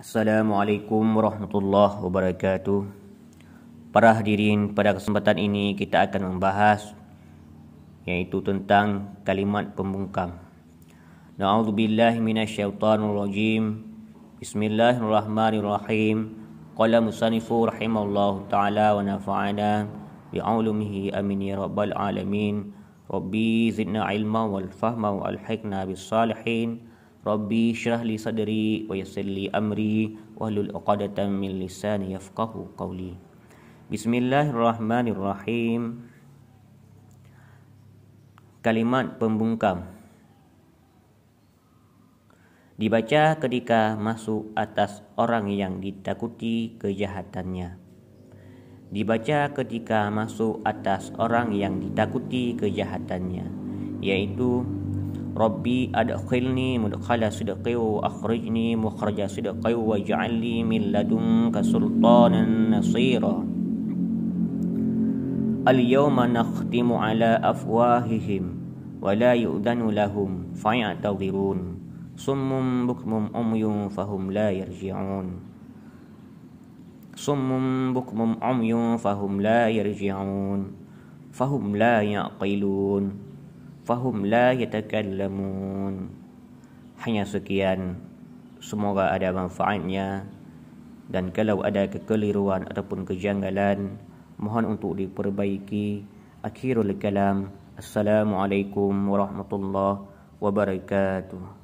Assalamualaikum warahmatullahi wabarakatuh. Para hadirin, pada kesempatan ini kita akan membahas yaitu tentang kalimat pembungkam. Na'udzubillahi minasyaitonirrajim. Bismillahirrahmanirrahim. Qala musannifu rahimallahu taala wa nafa'ana bi'ulumihi amin ya rabbal alamin. Rabbi zidna ilma wal fahma wal hikma bis salihin. Rabbi syrah li sadri wa yassir li amri wa hlul uqadatan min lisani yafqahu qawli Bismillahirrahmanirrahim Kalimat pembungkam Dibaca ketika masuk atas orang yang ditakuti kejahatannya Dibaca ketika masuk atas orang yang ditakuti kejahatannya Yaitu ربي أدخلني مدخل صدق وأخرجني مخرج صدق واجعل لي من لدنك سلطانا نصيرا اليوم نختم على أفواههم ولا يؤذن لهم فيعتذرون صم بكم عمي فهم لا يرجعون صم بكم عمي فهم لا يرجعون فهم لا يعقلون fahum la yatakallamun hanya sekian semoga ada manfaatnya dan kalau ada kekeliruan ataupun kejanggalan mohon untuk diperbaiki akhirul kalam assalamualaikum warahmatullahi wabarakatuh